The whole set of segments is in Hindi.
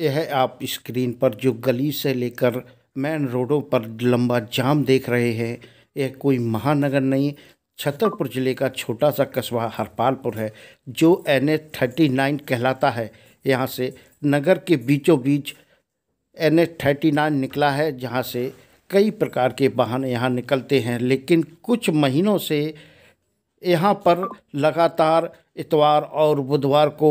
यह आप स्क्रीन पर जो गली से लेकर मेन रोडों पर लंबा जाम देख रहे हैं यह कोई महानगर नहीं छतरपुर ज़िले का छोटा सा कस्बा हरपालपुर है जो एन एच थर्टी नाइन कहलाता है यहाँ से नगर के बीचों बीच एन एच थर्टी नाइन निकला है जहाँ से कई प्रकार के वाहन यहाँ निकलते हैं लेकिन कुछ महीनों से यहाँ पर लगातार इतवार और बुधवार को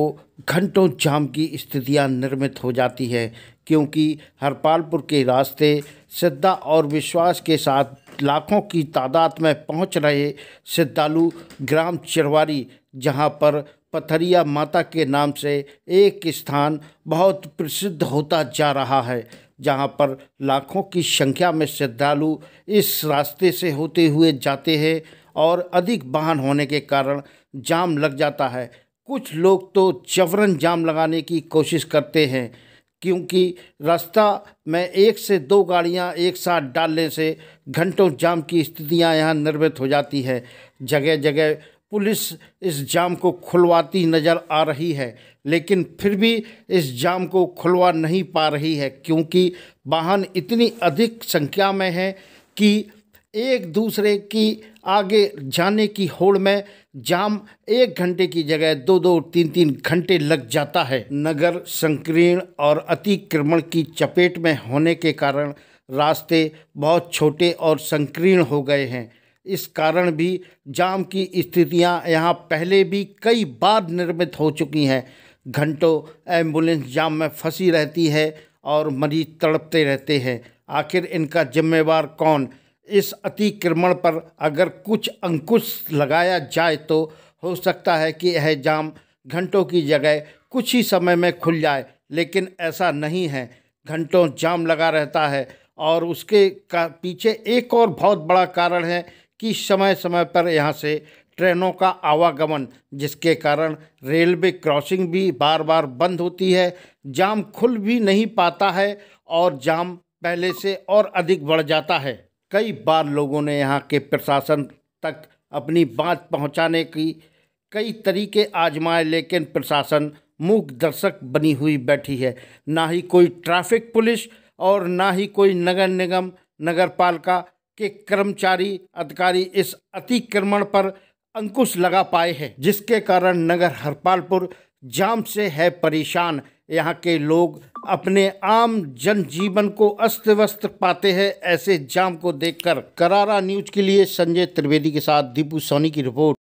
घंटों जाम की स्थितियाँ निर्मित हो जाती है क्योंकि हरपालपुर के रास्ते श्रद्धा और विश्वास के साथ लाखों की तादाद में पहुंच रहे श्रद्धालु ग्राम चिरवारी जहां पर पथरिया माता के नाम से एक स्थान बहुत प्रसिद्ध होता जा रहा है जहां पर लाखों की संख्या में श्रद्धालु इस रास्ते से होते हुए जाते हैं और अधिक वाहन होने के कारण जाम लग जाता है कुछ लोग तो जबरन जाम लगाने की कोशिश करते हैं क्योंकि रास्ता में एक से दो गाड़ियां एक साथ डालने से घंटों जाम की स्थितियां यहां निर्मित हो जाती है जगह जगह पुलिस इस जाम को खुलवाती नज़र आ रही है लेकिन फिर भी इस जाम को खुलवा नहीं पा रही है क्योंकि वाहन इतनी अधिक संख्या में है कि एक दूसरे की आगे जाने की होड़ में जाम एक घंटे की जगह दो दो तीन तीन घंटे लग जाता है नगर संकीर्ण और अतिक्रमण की चपेट में होने के कारण रास्ते बहुत छोटे और संकीर्ण हो गए हैं इस कारण भी जाम की स्थितियां यहां पहले भी कई बार निर्मित हो चुकी हैं घंटों एम्बुलेंस जाम में फंसी रहती है और मरीज तड़पते रहते हैं आखिर इनका जिम्मेवार कौन इस अतिक्रमण पर अगर कुछ अंकुश लगाया जाए तो हो सकता है कि यह जाम घंटों की जगह कुछ ही समय में खुल जाए लेकिन ऐसा नहीं है घंटों जाम लगा रहता है और उसके का पीछे एक और बहुत बड़ा कारण है कि समय समय पर यहाँ से ट्रेनों का आवागमन जिसके कारण रेलवे क्रॉसिंग भी बार बार बंद होती है जाम खुल भी नहीं पाता है और जाम पहले से और अधिक बढ़ जाता है कई बार लोगों ने यहाँ के प्रशासन तक अपनी बात पहुँचाने की कई तरीके आजमाए लेकिन प्रशासन मूक दर्शक बनी हुई बैठी है ना ही कोई ट्रैफिक पुलिस और ना ही कोई नगर निगम नगर पालिका के कर्मचारी अधिकारी इस अतिक्रमण पर अंकुश लगा पाए हैं जिसके कारण नगर हरपालपुर जाम से है परेशान यहाँ के लोग अपने आम जनजीवन को अस्त व्यस्त पाते हैं ऐसे जाम को देखकर करारा न्यूज के लिए संजय त्रिवेदी के साथ दीपू सोनी की रिपोर्ट